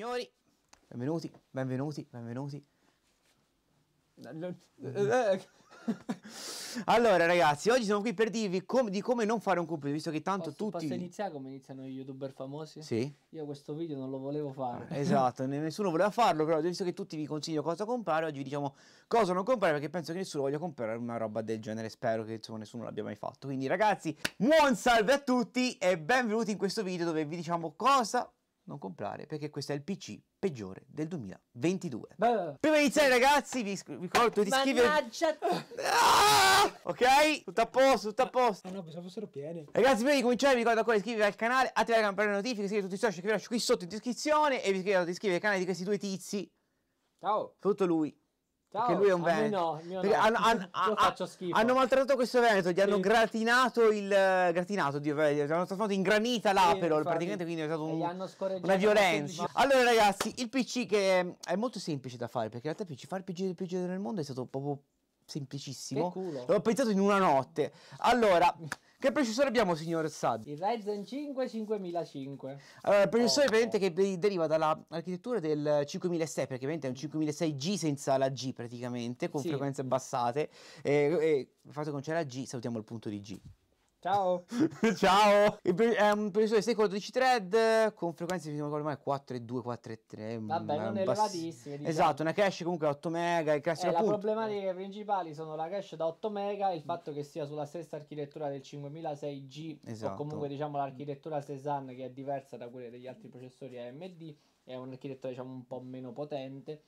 signori, benvenuti, benvenuti, benvenuti. Allora ragazzi, oggi sono qui per dirvi com di come non fare un compito, visto che tanto posso, tutti... Posso iniziare come iniziano gli youtuber famosi? Sì. Io questo video non lo volevo fare. Eh, esatto, nessuno voleva farlo, però visto che tutti vi consiglio cosa comprare, oggi vi diciamo cosa non comprare, perché penso che nessuno voglia comprare una roba del genere, spero che insomma nessuno l'abbia mai fatto. Quindi ragazzi, buon salve a tutti e benvenuti in questo video dove vi diciamo cosa non comprare perché questo è il PC peggiore del 2022. Beh. Prima di iniziare ragazzi vi, ricordo di Mannaggia. iscrivervi. Ah! Ok? Tutto a posto, tutto a posto. Ah no, pensavo fossero pieni. Ragazzi, prima di cominciare vi ricordo ancora di iscrivervi al canale, attivare la campanella delle notifiche, seguire tutti i social che vi lascio qui sotto in descrizione e vi ricordo di iscrivervi al canale di questi due tizi. Ciao. Tutto lui. Ciao, perché lui è un veneto. No, no. Hanno, hanno, hanno, maltrattato questo veneto, gli sì. hanno gratinato il eh, gratinato, Dio, gli hanno trasformato in granita l'Aperol, sì, praticamente quindi è stato un, una violenza. Allora ragazzi, il PC che è, è molto semplice da fare, perché in realtà PC, fare il PC del PC nel mondo è stato proprio semplicissimo. culo. L'ho pensato in una notte. Allora che processore abbiamo, signor Sad? Il Ryzen 5 5005. Allora, il processore oh. praticamente che deriva dall'architettura del 5006, perché ovviamente è un 5006G senza la G praticamente, con sì. frequenze abbassate. E, eh, e eh, il fatto che non c'è la G, salutiamo il punto di G. Ciao! Ciao! È un processore Stecco 12 thread con frequenze fino a 4,2, 4,3. Vabbè, mm, non elevatissime. Diciamo. Esatto, una cache comunque 8 mega. Il classico eh, la problematica principali sono la cache da 8 mega, e il fatto che sia sulla stessa architettura del 5600 g esatto. o comunque diciamo l'architettura Cezanne che è diversa da quella degli altri processori AMD, è un'architettura diciamo un po' meno potente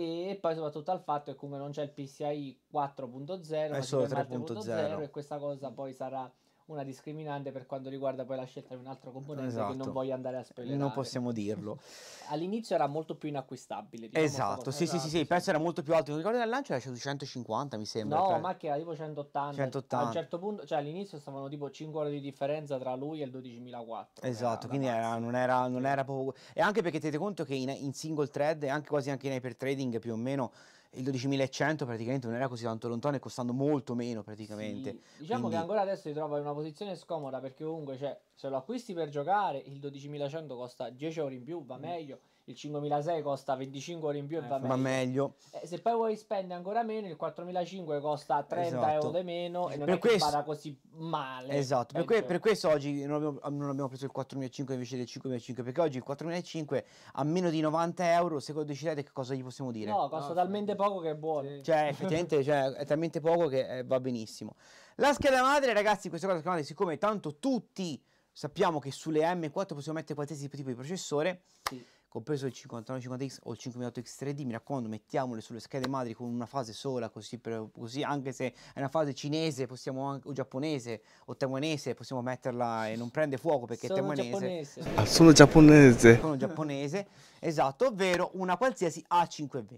e poi soprattutto al fatto che come non c'è il PCI 4.0 è ma solo 3.0 e questa cosa poi sarà una discriminante per quanto riguarda poi la scelta di un altro componente esatto. che non esatto. voglio andare a spoilerare. Non possiamo dirlo. All'inizio era molto più inacquistabile. Diciamo, esatto, sì, esatto, sì, sì, sì, il esatto, prezzo era molto più alto. Non ricordo del lancio era 150, mi sembra. No, cioè... ma che era tipo 180. 180. A un certo punto, cioè all'inizio stavano tipo 5 ore di differenza tra lui e il 12.004. Esatto, era quindi era, non, era, non era proprio... E anche perché tenete conto che in, in single thread e anche quasi anche in hyper trading più o meno il 12.100 praticamente non era così tanto lontano e costando molto meno praticamente. Sì, diciamo Quindi... che ancora adesso ti trovo in una posizione scomoda perché comunque cioè, se lo acquisti per giocare il 12.100 costa 10 euro in più, va mm. meglio il 5.600 costa 25 euro in più e eh, va meglio. meglio. Eh, se poi vuoi spendere ancora meno, il 4.500 costa 30 esatto. euro di meno e non per è questo... che così male. Esatto, per, que- per, questo oggi non abbiamo, ah, non abbiamo preso il 4.500 invece del 5.500 perché oggi il 4.500 a meno di 90 euro, secondo decidete che cosa gli possiamo dire? No, costa no, talmente sì. poco che è buono. Sì. Cioè, effettivamente cioè, è talmente poco che eh, va benissimo. La scheda madre, ragazzi, questa cosa madre, siccome tanto tutti sappiamo che sulle M4 possiamo mettere qualsiasi tipo di processore, sì compreso il 5950X o il 5800X3D, mi raccomando mettiamole sulle schede madri con una fase sola, così, per, così anche se è una fase cinese anche, o giapponese o taiwanese possiamo metterla e non prende fuoco perché sono è taiwanese. Giapponese. Ah, sono giapponese. Sono giapponese, esatto, ovvero una qualsiasi A520.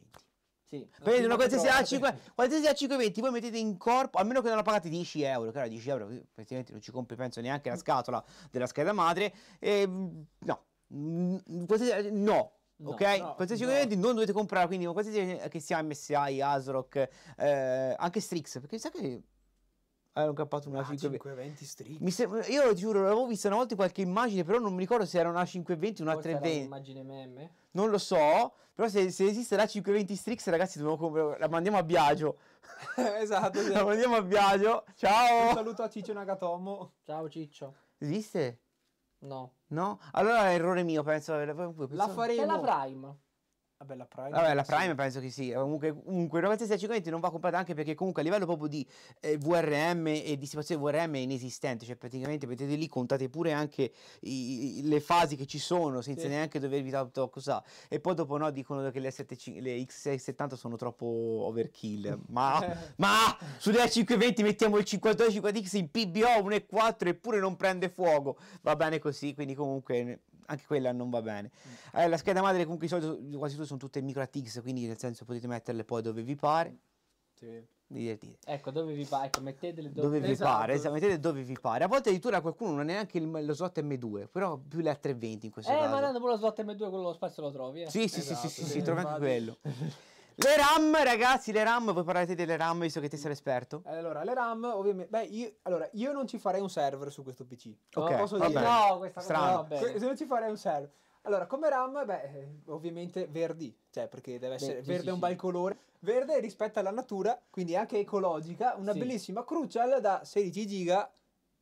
Sì, Prendete una qualsiasi A5, qualsiasi A520, voi mettete in corpo, a meno che non la pagate 10 euro, che era 10 euro, effettivamente non ci compri penso neanche la scatola della scheda madre, e, no, Mm, qualsiasi, eh, no, No, ok? No, qualsiasi no. Di non dovete comprare, quindi qualsiasi che sia MSI, ASRock, eh, anche Strix, perché sai che avevano cappato una ah, 520 Strix. Mi sembra, io giuro, l'avevo vista una volta qualche immagine, però non mi ricordo se era una 520 o una Forse 320. Un'immagine meme? Non lo so, però se, se esiste la 520 Strix, ragazzi, dobbiamo comprare, la mandiamo a Biagio. esatto, sì. la mandiamo a Biagio. Ciao! Un saluto a Ciccio Nagatomo. Ciao Ciccio. Esiste? No. No? Allora è errore mio, penso. penso la faremo. La Prime. Vabbè, la Prime. Vabbè, la Prime sì. penso che sì. Eh, comunque, comunque roba 365 non va comprata anche perché comunque a livello proprio di eh, VRM e di situazione VRM è inesistente. Cioè, praticamente mettete lì, contate pure anche i, i, le fasi che ci sono senza sì. neanche dovervi tanto cosa. E poi dopo no, dicono che le, S5, le X670 sono troppo overkill. Ma, ma sulle A520 mettiamo il 5250X in PBO 1.4 eppure non prende fuoco. Va bene così, quindi comunque anche quella non va bene. Mm. Eh, la scheda madre comunque di solito quasi tutte sono tutte microATX, quindi nel senso potete metterle poi dove vi pare. Sì. Divertite. Ecco, dove vi pare, ecco, mettetele dove, dove vi esatto. pare, esatto, mettete dove vi pare. A volte addirittura qualcuno non ha neanche il, lo slot M2, però più le A320 in questo eh, caso. Eh, ma tanto pure lo slot M2 quello lo spazio lo trovi, eh. Sì, sì, esatto, sì, sì, sì, sì, esatto, trovi anche quello. Le RAM, ragazzi, le RAM, voi parlate delle RAM visto che te sei l'esperto. Allora, le RAM, ovviamente, beh, io, allora, io non ci farei un server su questo PC. Ok, no, posso dire? No, questa Strano. cosa vabbè. Se non ci farei un server. Allora, come RAM, beh, eh, ovviamente verdi, cioè perché deve essere beh, verde sì, è un bel colore. Verde rispetto alla natura, quindi anche ecologica, una sì. bellissima Crucial da 16 giga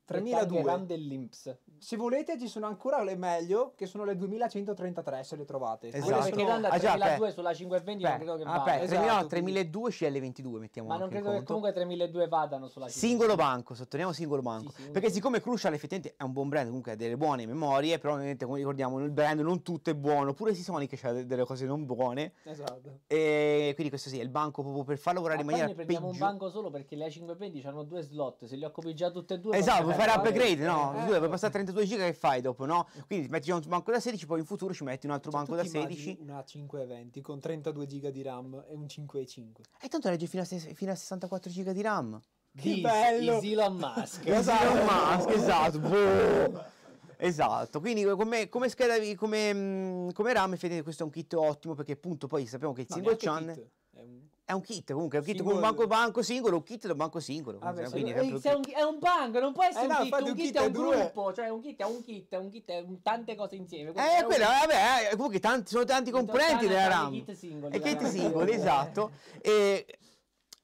3.200 dell'Inps. Se volete ci sono ancora le meglio, che sono le 2.133 se le trovate. Esatto. Perché tanto ah, 3.200 sulla 5.20 non credo che ah, vada. Esatto, 3.200 cl 22, mettiamo Ma non credo che comunque 3.200 vadano sulla Singolo banco, sottolineiamo singolo banco. Sì, sì, perché sì. siccome Crucial effettivamente è un buon brand, comunque ha delle buone memorie, però ovviamente come ricordiamo il brand non tutto è buono, pure si Sony che c'ha delle cose non buone. Esatto. E quindi questo sì, è il banco proprio per far lavorare Ma in maniera... Poi ne prendiamo un banco solo perché le 5.20 hanno due slot, se li occupi già tutte e due... Esatto puoi fare eh, upgrade, no? Eh, due, puoi passare 32 giga che fai dopo, no? Quindi metti già un banco da 16, poi in futuro ci metti un altro cioè, banco da 16. Una 520 con 32 giga di RAM e un 5,5. E eh, tanto legge fino a, fino a 64 giga di RAM. Che This bello! Elon Musk. esatto. Elon Musk, esatto. Boh. Esatto, quindi come, come, scheda, come, mm, come RAM effettivamente questo è un kit ottimo perché appunto poi sappiamo che il single channel... Kit. È un è un kit comunque, è un kit singolo. con un banco, banco singolo, un kit da banco singolo. Ah, quindi è, un, è un banco, non può eh, essere eh un, no, kit, un, un kit, kit, è un due. gruppo, cioè un kit è un kit, un kit è tante cose insieme. Eh, è quello, vabbè, eh, eh, comunque tanti, sono tanti componenti della RAM. Kit singolo. e kit singolo, esatto. E,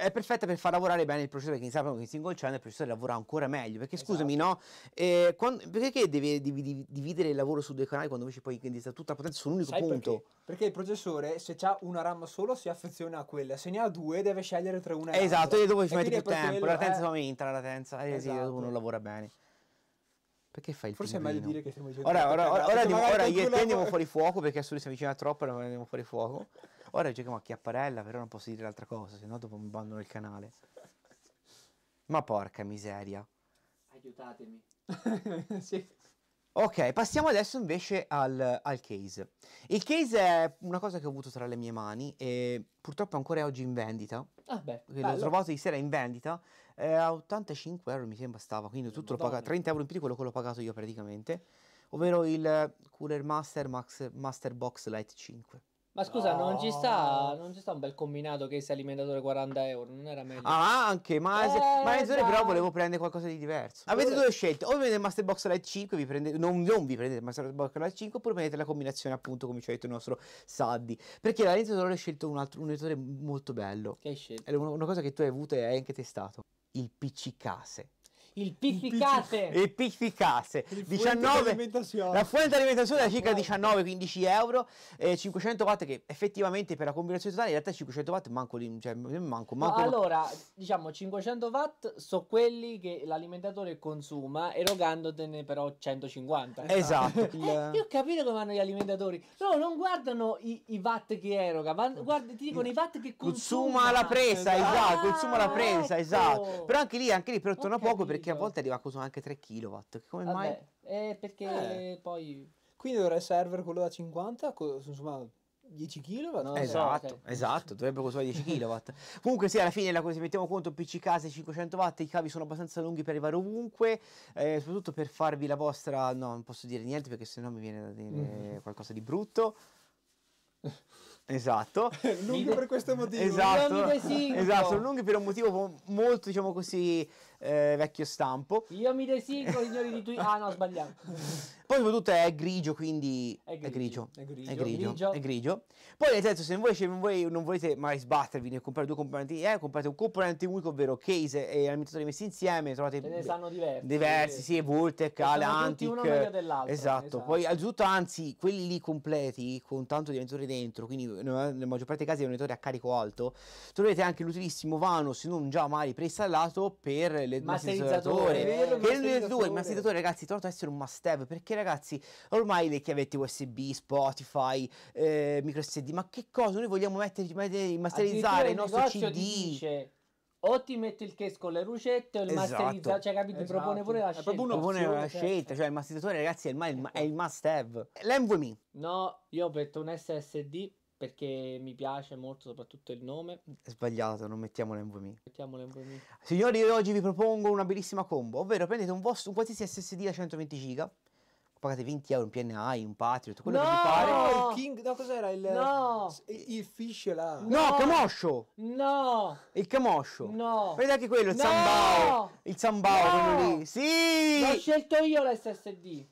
è perfetta per far lavorare bene il processore, perché sappiamo che in single channel il processore lavora ancora meglio, perché esatto. scusami no, eh, quando, perché devi, devi, dividere il lavoro su due canali quando invece poi quindi sta tutta la potenza su un unico Sai punto? Perché? perché? il processore se ha una RAM solo si affeziona a quella, se ne ha due deve scegliere tra una e Esatto, e dopo ci metti più tempo, quello, la latenza eh. aumenta, la latenza, eh, esatto. sì, dopo lavora bene. Perché fai il Forse pinguino? è meglio dire che stiamo dicendo. Ora, ora, ora, ora, ora io e te andiamo fuori fuoco perché adesso lui si avvicina troppo e non andiamo fuori fuoco. Ora giochiamo a chiapparella, però non posso dire l'altra cosa, sennò dopo mi bandano il canale. Ma porca miseria. Aiutatemi. sì. Ok, passiamo adesso invece al, al, case. Il case è una cosa che ho avuto tra le mie mani e purtroppo è ancora oggi in vendita. Ah beh, l'ho trovato di sera in vendita eh, a 85 euro mi sembra stava, quindi tutto Madonna. l'ho pagato, 30 euro in più di quello che l'ho pagato io praticamente, ovvero il Cooler Master Max, Master Box Lite 5. Ma scusa, no. non, ci sta, non, ci sta, un bel combinato che sia alimentatore 40 euro, non era meglio. Ah, anche, ma, eh, se, ma esatto. però volevo prendere qualcosa di diverso. Avete due scelte, o prendete il Master Box Lite 5, vi prendete, non, non, vi prendete il Master Box Lite 5, oppure prendete la combinazione appunto come ci ha detto il nostro Saddi. Perché l'alimentatore ho scelto un, altro, un editore molto bello. Che hai scelto? È una, una cosa che tu hai avuto e hai anche testato, il PC Case il pizzicasse. Il pizzicasse. 19, la fuente alimentazione è circa 19-15 euro, eh, 500 watt che effettivamente per la combinazione totale in realtà 500 watt manco, cioè, manco, manco no, Allora, diciamo 500 watt sono quelli che l'alimentatore consuma erogandotene però 150. Esatto. Eh, io ho capito come vanno gli alimentatori, loro non guardano i, i watt che eroga, ma guarda, ti dicono i watt che consuma. Consuma la presa, esatto, esatto consuma la ah, presa, ecco. esatto. Però anche lì, anche lì, però torna poco perché perché a volte arriva a consumare anche 3 kW. Come Vabbè, mai? Eh, perché eh. poi... Quindi dovrei il server, quello da 50, insomma, 10 kW? No? Esatto, okay. esatto, dovrebbe costare 10 kW. Comunque sì, alla fine, la, se mettiamo conto, PC case 500 watt, i cavi sono abbastanza lunghi per arrivare ovunque, eh, soprattutto per farvi la vostra... No, non posso dire niente perché sennò mi viene da dire mm. qualcosa di brutto. Esatto, lunghi per questo motivo. Esatto, esatto, lunghi per un motivo molto, diciamo così, eh, vecchio stampo. Io mi desingo, signori di Twitch. Ah, no, sbagliato. Poi soprattutto è grigio, quindi è grigio. È grigio. È grigio. È grigio. È grigio. Poi nel senso, se voi, non volete mai sbattervi nel comprare due componenti, eh, comprate un componente unico, ovvero case e alimentatore messi insieme, trovate... Ce ne sanno diversi. Diversi, sì, Voltec, Alantic. Uno meglio dell'altro. Esatto. esatto. Poi oltretutto, anzi, quelli lì completi, con tanto di alimentatore dentro, quindi eh, nella maggior parte dei casi è un alimentatore a carico alto, troverete anche l'utilissimo vano, se non già mai preinstallato, per il masterizzatore. Vero, che masserizzatore. il masterizzatore, ragazzi, torna ad essere un must have. Perché, ragazzi, ormai le chiavette USB, Spotify, eh, micro SD, ma che cosa? Noi vogliamo metterci, metterci masterizzare il nostro CD. Dice, o ti metto il case con le lucette o il esatto. masterizzatore, cioè capito, esatto. propone pure la scelta. Propone una scelta, cioè il masterizzatore ragazzi è il, è il must have. L'Envoy Me. No, io ho detto un SSD perché mi piace molto soprattutto il nome. È sbagliato, non mettiamo l'MVMe. Mettiamo l'MVMe. Signori, io oggi vi propongo una bellissima combo, ovvero prendete un, vostro, un qualsiasi SSD da 120 giga, pagate 20 euro in PNI, un Patriot, quello no! che vi pare. No, oh, il King, no, cos'era il... No! Eh, il Fish là. No, no Camoscio! No! Il Camoscio. No! Vedete anche quello, il no! Sambao. Il Zambao, no! quello lì. Sì! L'ho scelto io l'SSD.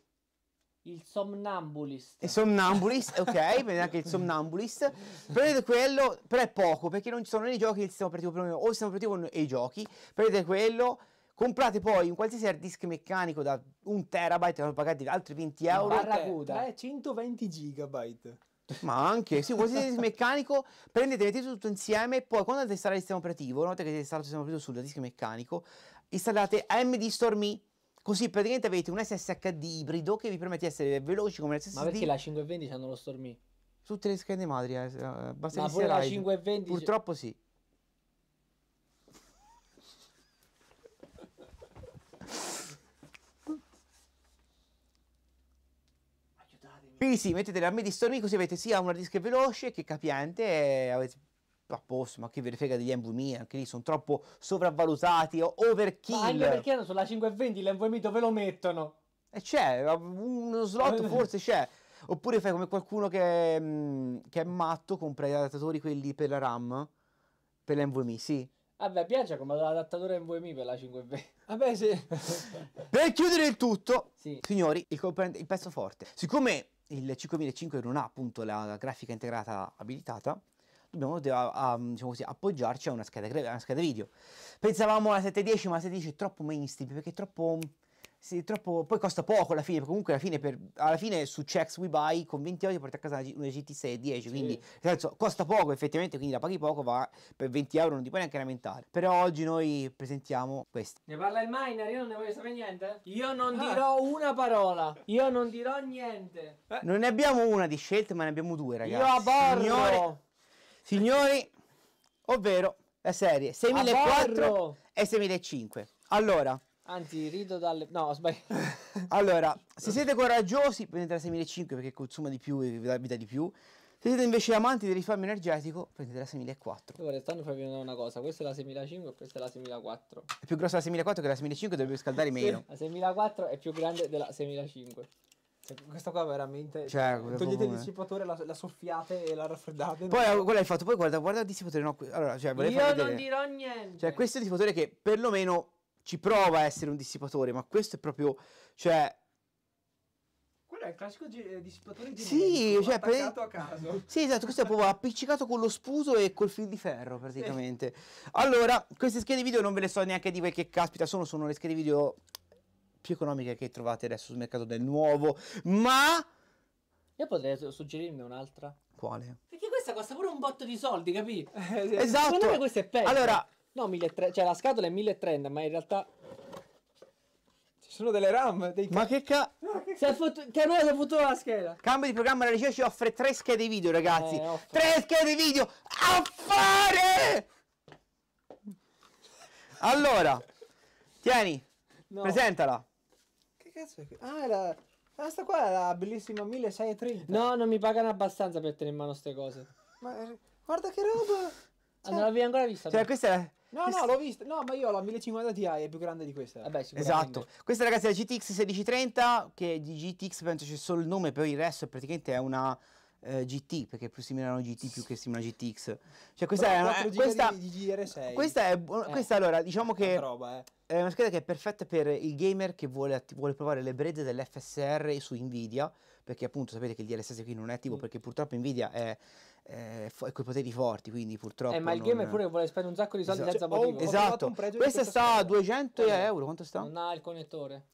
Il somnambulist. Il somnambulist, ok, vedete anche il somnambulist. Prendete quello, però è poco, perché non ci sono né i giochi del sistema operativo o il sistema operativo e i giochi. Prendete quello, comprate poi un qualsiasi hard disk meccanico da un terabyte, non pagate altri 20 euro. Barracuda. 320 eh, gigabyte. Ma anche, sì, un qualsiasi disk meccanico, prendete, mettete tutto insieme poi quando andate a installare il sistema operativo, notate che avete installato il sistema operativo sul disk meccanico, installate AMD Stormy Così praticamente avete un SSHD ibrido che vi permette di essere veloci come l'SSD. Ma perché la 520 hanno lo stormi? Tutte le schede madri, eh, eh basta Ma pure la 520 Purtroppo sì. Quindi sì, mettete la media stormi così avete sia una hard veloce che capiente e avete a posto, ma che ve ne frega degli MVP, anche lì sono troppo sovravvalutati, overkill. Ma anche perché hanno sulla 520 l'MVP dove lo mettono. E eh, c'è, uno slot forse c'è. Oppure fai come qualcuno che, che è matto, compra gli adattatori quelli per la RAM, per l'MVMe, sì. Vabbè, piace come l'adattatore NVMe per la 520. Vabbè, sì. per chiudere il tutto, sì. signori, il, il pezzo forte. Siccome il 5005 non ha appunto la grafica integrata abilitata, dobbiamo a, a, diciamo così, appoggiarci a una scheda, una scheda, video. Pensavamo alla 710, ma la 710 è troppo mainstream perché è troppo, sì, troppo, Poi costa poco alla fine, comunque alla fine, per, alla fine su checks we buy con 20 euro ti porti a casa una GT6 10, sì. quindi senso, costa poco effettivamente, quindi la paghi poco, ma per 20 euro non ti puoi neanche lamentare. Però oggi noi presentiamo questo. Ne parla il miner, io non ne voglio sapere niente. Io non ah. dirò una parola, io non dirò niente. Eh. Non ne abbiamo una di scelte, ma ne abbiamo due ragazzi. Io aborro! Signore... Signori, ovvero la serie 6004 e 6005. Allora, Anzi, rido dalle... No, sbaglio. allora, se siete coraggiosi, prendete la 6005 perché consuma di più e vi abita di più. Se siete invece amanti del risparmio energetico, prendete la 6004. Io vorrei tanto vedere una cosa, questa è la 6005 e questa è la 6004. È più grossa la 6004 che la 6005 dovrebbe scaldare meno. Sì, la 6004 è più grande della 6005. Cioè, questo qua veramente. Cioè, cioè togliete il dissipatore, la, la, soffiate e la raffreddate. Poi no? quello hai fatto. Poi guarda, guarda il dissipatore. No, allora, cioè, Io non dirò niente. Cioè, questo è il dissipatore che perlomeno ci prova a essere un dissipatore, ma questo è proprio. Cioè. Quello è il classico eh, dissipatore di Sì, cioè, per... a caso. Sì, esatto, questo è proprio appiccicato con lo sputo e col fil di ferro praticamente. Sì. Allora, queste schede video non ve le so neanche di dire che caspita sono, sono le schede video più economiche che trovate adesso sul mercato del nuovo, ma... Io potrei suggerirmi un'altra. Quale? Perché questa costa pure un botto di soldi, capito? Eh, esatto. Secondo me questa è peggio. Allora... No, 1300, cioè la scatola è 1030, ma in realtà... Ci sono delle RAM, dei... Ma che cazzo... Che fottu- si è fottuto la scheda. Cambio di programma, la ricerca ci offre tre schede video, ragazzi. Eh, offre. tre schede video! A fare! Allora, tieni, no. presentala cazzo è qui? Ah, è la... Ah, qua è la bellissima 1630. No, non mi pagano abbastanza per tenere in mano queste cose. Ma eh, guarda che roba! Cioè, ah, non l'avevi ancora vista? Cioè, tu? questa è... No, no, l'ho vista. No, ma io ho la 1050 Ti è più grande di questa. Vabbè, esatto. Questa ragazzi è la GTX 1630, che di GTX penso c'è solo il nome, però il resto è praticamente è una eh, GT, perché più simile a una GT più che simile a una GTX. Cioè questa Però è una questa, di, di GR6. Questa è eh, questa allora, diciamo che roba, eh. è una scheda che è perfetta per il gamer che vuole, vuole provare le brede dell'FSR su Nvidia, perché appunto sapete che il DLSS qui non è attivo mm. perché purtroppo Nvidia è con i poteri forti, quindi purtroppo. Eh, ma il non... game è pure che vuole spendere un sacco di soldi esatto. senza motivo. Oh, esatto. Questa sta a 200 euro. Quanto sta? Non ha il connettore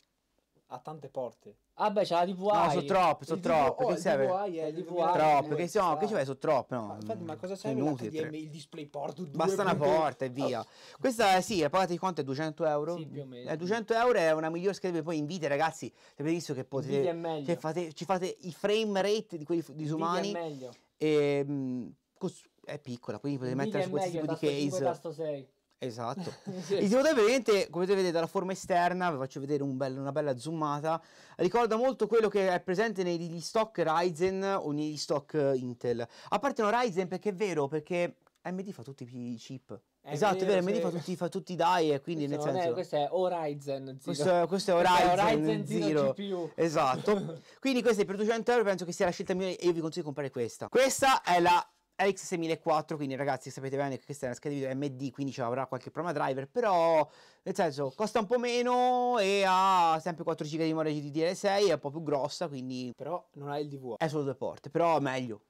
ha tante porte. Ah beh, c'ha la DVI. No, sono troppe, sono troppe. Oh, che serve? DVI è DVI. Troppe, che, siamo, che ci vai? Sono troppe, no? Infatti, ma cosa serve l'HDMI, il DisplayPort? Basta una porta e via. Oh. Questa, sì, è pagata di quanto? È 200 euro? Sì, più o meno. 200 eh, euro è una migliore scheda, poi in vita, ragazzi, avete visto che potete... Che fate, ci fate i frame rate di quelli disumani. Nvidia è meglio. E, ehm, mh, è piccola, quindi potete mettere su questo tipo di case. 5 tasto 6. Esatto. sì. Il diodo avente, come potete vedere dalla forma esterna, vi faccio vedere un bello, una bella zoomata, ricorda molto quello che è presente negli stock Ryzen o negli stock Intel. A parte no Ryzen perché è vero, perché AMD fa tutti i chip. È esatto, vero, è vero, AMD fa tutti, fa tutti i DAI, e quindi questo nel senso... È, questo è Horizon Zero. Questo, questo è Horizon, Zero. GPU. esatto. quindi questa è per 200 euro, penso che sia la scelta migliore e io vi consiglio di comprare questa. Questa è la RX6004, quindi ragazzi sapete bene che questa è una scheda video MD, quindi ci avrà qualche problema driver, però nel senso costa un po' meno e ha sempre 4 GB di memoria GDDR6, è un po' più grossa, quindi... Però non ha il DVA. È solo due porte, però meglio.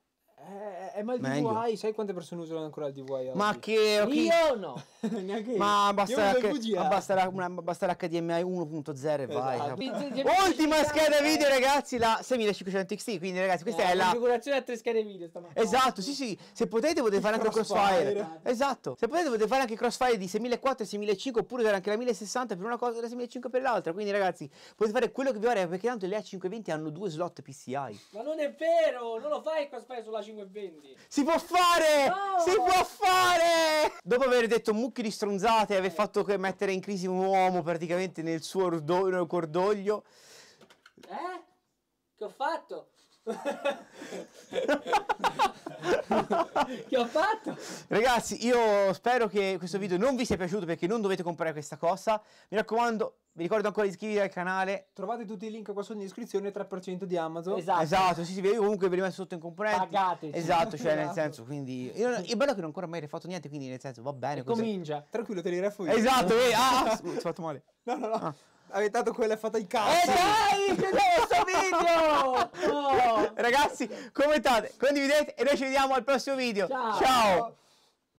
Eh, eh, ma il Meglio. sai quante persone usano ancora il DUI? Oggi? Ma che okay. io no, neanche io. Ma basta io che, ma basterà, una, basterà HDMI 1.0 e vai. Esatto. Ultima scheda eh. video, ragazzi, la 6500 XT. Quindi, ragazzi, questa eh, è la configurazione a tre schede video. Stamattina. Esatto, sì, sì. Se potete, potete fare anche crossfire. Esatto. Se potete, potete fare anche crossfire di 6400 e 6500 oppure dare anche la 1060 per una cosa e la 6500 per l'altra. Quindi, ragazzi, potete fare quello che vi pare perché tanto le A520 hanno due slot PCI. Ma non è vero, non lo fai crossfire sulla 5 5,20. Si può fare! Oh! Si può fare! Dopo aver detto mucchi di stronzate e aver fatto che mettere in crisi un uomo praticamente nel suo cordoglio. Eh? Che ho fatto? che ho fatto? Ragazzi, io spero che questo video non vi sia piaciuto perché non dovete comprare questa cosa. Mi raccomando, vi ricordo ancora di iscrivervi al canale. Trovate tutti i link qua sotto in descrizione, 3% di Amazon. Esatto. Esatto, sì, sì, io comunque vi rimesso sotto in componenti. Pagateci. Esatto, cioè nel esatto. senso, quindi... Io, è bello che non ho ancora mai rifatto niente, quindi nel senso, va bene. Comincia, tranquillo, te li refo io. Esatto, eh, ah, ho ah, fatto male. No, no, no. Ah avete dato quella fatta in casa. E eh, dai, chiudiamo questo video! Oh. Ragazzi, commentate, condividete e noi ci vediamo al prossimo video. Ciao. Ciao.